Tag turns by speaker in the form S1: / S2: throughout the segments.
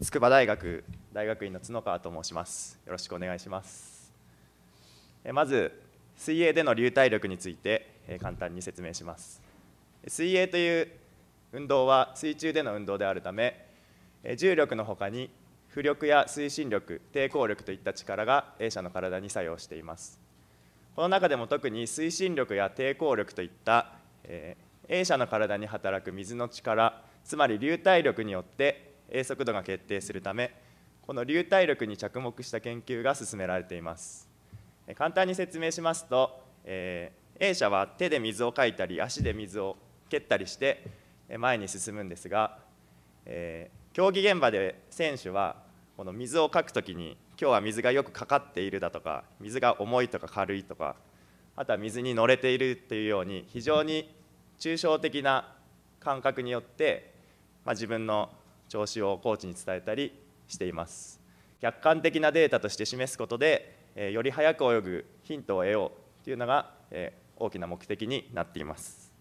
S1: 筑波大学大学院の角川と申しますよろしくお願いしますまず水泳での流体力について簡単に説明します水泳という運動は水中での運動であるため重力のほかに浮力や推進力抵抗力といった力が A 社の体に作用していますこの中でも特に推進力や抵抗力といった、え A 社の体に働く水の力つまり流体力によって速度が決定するためこの流体力に着目した研究が進められています簡単に説明しますと、えー、A 社は手で水をかいたり足で水を蹴ったりして前に進むんですが、えー、競技現場で選手はこの水をかくときに今日は水がよくかかっているだとか水が重いとか軽いとかあとは水に乗れているというように非常に抽象的な感覚によって、まあ、自分の調子をコーチに伝えたりしています客観的なデータとして示すことで、えより早く泳ぐヒントを得ようというのが、え大きな目的になっています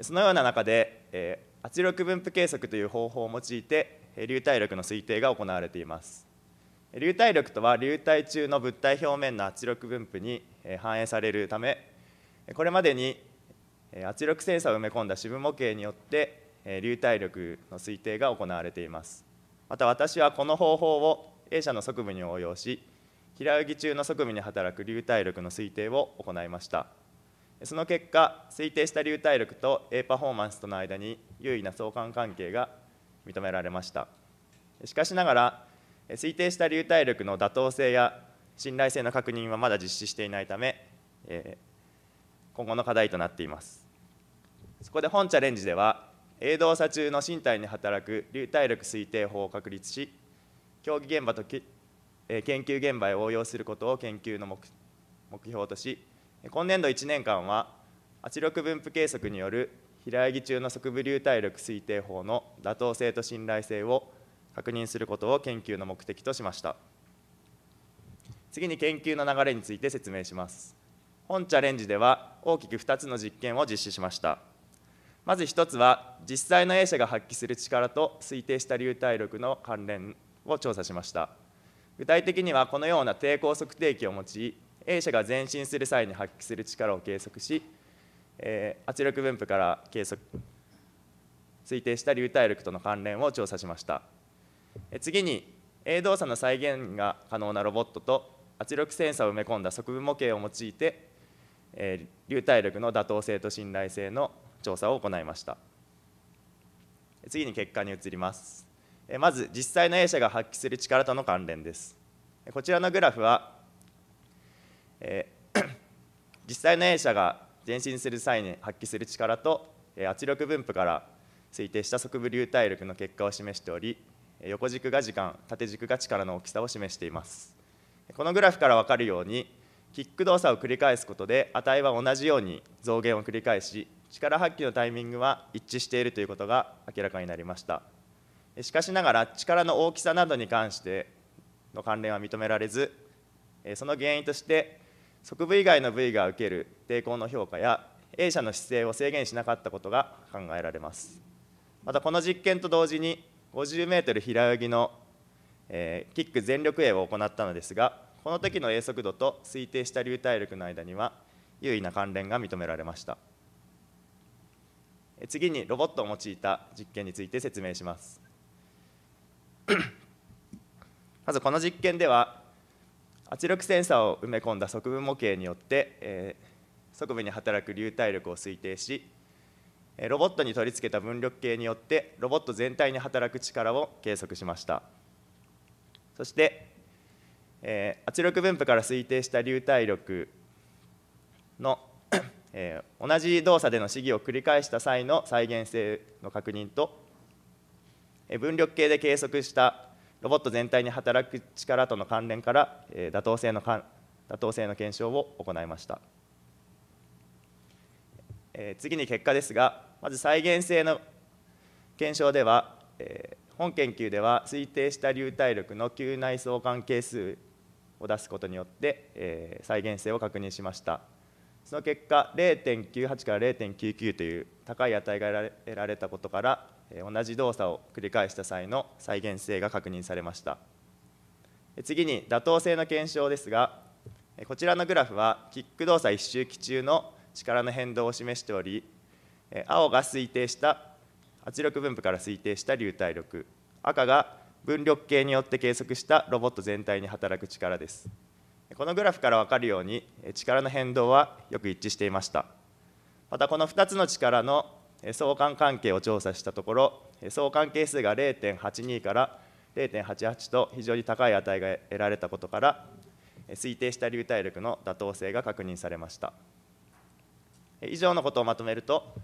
S1: そのような中で、え圧力分布計測という方法を用いて流体力の推定が行われています流体力とは流体中の物体表面の圧力分布に反映されるためこれまでに圧力センサーを埋め込んだ主分模型によって流体力の推定が行われていますまた私はこの方法を A 社の側部に応用し平泳ぎ中の側部に働く流体力の推定を行いましたその結果推定した流体力と A パフォーマンスとの間に優位な相関関係が認められましたしかしながら推定した流体力の妥当性や信頼性の確認はまだ実施していないため、え今後の課題となっていますそこで本チャレンジでは営動作中の身体に働く流体力推定法を確立し競技現場と研究現場へ応用することを研究の目標とし今年度1年間は圧力分布計測による平泳ぎ中の側部流体力推定法の妥当性と信頼性を確認することを研究の目的としました次に研究の流れについて説明します本チャレンジでは大きく2つの実験を実施しましたまず1つは実際の A 社が発揮する力と推定した流体力の関連を調査しました具体的にはこのような抵抗測定器を用い A 社が前進する際に発揮する力を計測し、え圧力分布から計測推定した流体力との関連を調査しました、え次に A 動作の再現が可能なロボットと圧力センサーを埋め込んだ側部模型を用いて、え流体力の妥当性と信頼性の調査を行いました次に結果に移りますまず実際の A 社が発揮する力との関連ですこちらのグラフは、え 実際の A 社が前進する際に発揮する力と圧力分布から推定した側部流体力の結果を示しており横軸が時間縦軸が力の大きさを示していますこのグラフから分かるようにキック動作を繰り返すことで値は同じように増減を繰り返し力発揮のタイミングは一致しているということが明らかになりましたしかしながら力の大きさなどに関しての関連は認められずその原因として側部以外の部位が受ける抵抗の評価や A 社の姿勢を制限しなかったことが考えられますまたこの実験と同時に5 0メートル平泳ぎの、えキック全力泳を行ったのですがこの時の泳速度と推定した流体力の間には有意な関連が認められました。次にロボットを用いた実験について説明します まずこの実験では圧力センサーを埋め込んだ側部模型によって、えー、側部に働く流体力を推定しロボットに取り付けた分力計によってロボット全体に働く力を計測しましたそして、えー、圧力分布から推定した流体力のえー、同じ動作での試技を繰り返した際の再現性の確認と、えー、分力計で計測したロボット全体に働く力との関連から、えー、妥当性のか妥当性の検証を行いました、えー、次に結果ですがまず再現性の検証では、えー、本研究では推定した流体力の球内相関係数を出すことによって、えー、再現性を確認しました。その結果0.98から0.99という高い値が得られたことから同じ動作を繰り返した際の再現性が確認されました次に妥当性の検証ですがこちらのグラフはキック動作1周期中の力の変動を示しており青が推定した圧力分布から推定した流体力赤が分力計によって計測したロボット全体に働く力ですこのグラフから分かるように力の変動はよく一致していましたまたこの2つの力の相関関係を調査したところ相関係数が0.82から0.88と非常に高い値が得られたことから推定した流体力の妥当性が確認されました以上のことをまとめると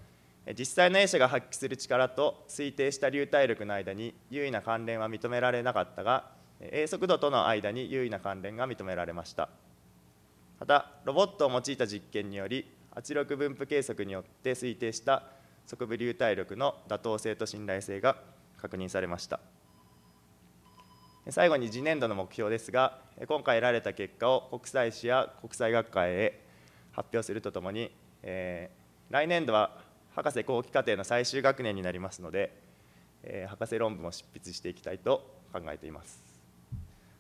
S1: 実際の A 社が発揮する力と推定した流体力の間に優位な関連は認められなかったが永速度との間に優位な関連が認められましたまたロボットを用いた実験により圧力分布計測によって推定した側部流体力の妥当性と信頼性が確認されました最後に次年度の目標ですが今回得られた結果を国際誌や国際学会へ発表するとともに、えー、来年度は博士後期課程の最終学年になりますので、えー、博士論文を執筆していきたいと考えています。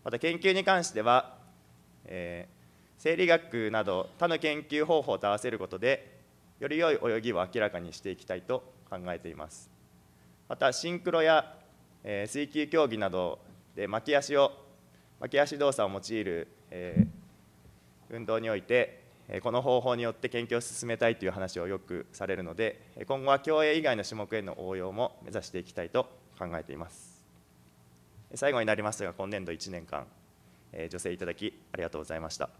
S1: また研究に関しては、えー、生理学など他の研究方法と合わせることでより良い泳ぎを明らかにしていきたいと考えていますまたシンクロや、えー、水球競技などで巻き足を巻き足動作を用いる、えー、運動においてこの方法によって研究を進めたいという話をよくされるので今後は競泳以外の種目への応用も目指していきたいと考えています最後になりますが今年度1年間助成いただきありがとうございました。